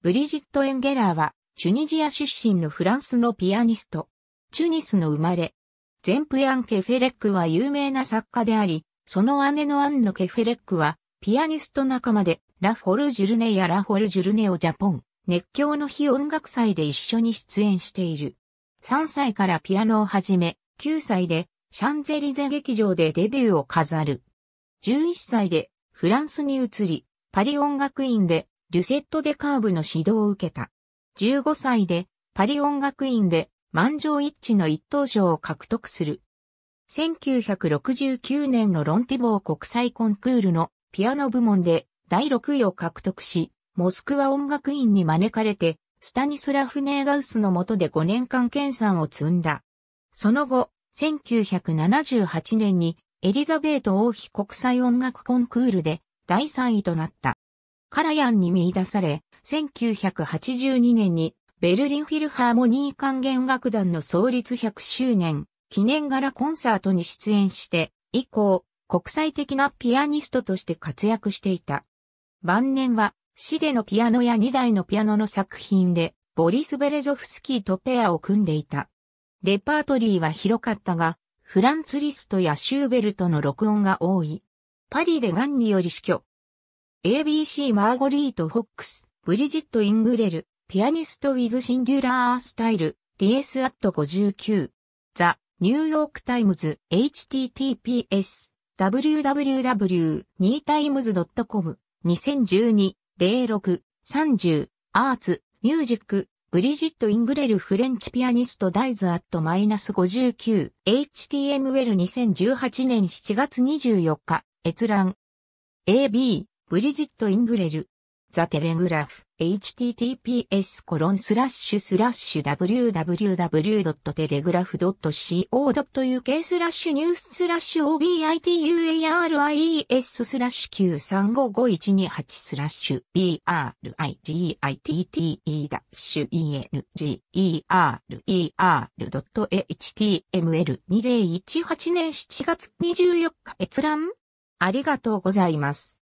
ブリジット・エンゲラーは、チュニジア出身のフランスのピアニスト。チュニスの生まれ。ゼンプヤン・ケフェレックは有名な作家であり、その姉のアンヌ・ケフェレックは、ピアニスト仲間で、ラ・フォル・ジュルネやラ・フォル・ジュルネオ・ジャポン、熱狂の日音楽祭で一緒に出演している。3歳からピアノを始め、9歳で、シャンゼリゼ劇場でデビューを飾る。11歳で、フランスに移り、パリ音楽院でリュセット・デ・カーブの指導を受けた。15歳でパリ音楽院で満場一致の一等賞を獲得する。1969年のロンティボー国際コンクールのピアノ部門で第6位を獲得し、モスクワ音楽院に招かれて、スタニスラフ・ネーガウスの下で5年間研鑽を積んだ。その後、1978年にエリザベート王妃国際音楽コンクールで第3位となった。カラヤンに見出され、1982年にベルリンフィルハーモニー管弦楽団の創立100周年記念柄コンサートに出演して以降、国際的なピアニストとして活躍していた。晩年は、市でのピアノや2台のピアノの作品で、ボリス・ベレゾフスキーとペアを組んでいた。レパートリーは広かったが、フランツ・リストやシューベルトの録音が多い。パリでガンにより死去。ABC マーゴリート・フォックス、ブリジット・イングレル、ピアニスト・ウィズ・シンギュラー・スタイル、DS アット59。ザ・ニューヨーク・タイムズ、https、www.newtimes.com、2012-06-30、アーツ、ミュージック、ブリジット・イングレル・フレンチ・ピアニスト・ダイズ・アット・マイナス59、html2018 年7月24日、閲覧。AB ブリジット・イングレル。ザ・テレグラフ、https コロンスラッシュスラッシュ www.telegraph.co.uk スラッシュニューススラッシュ obituaries スラッシュ935512スラッシュ brigitte ダッシュ engerer.html2018 年7月24日閲覧ありがとうございます。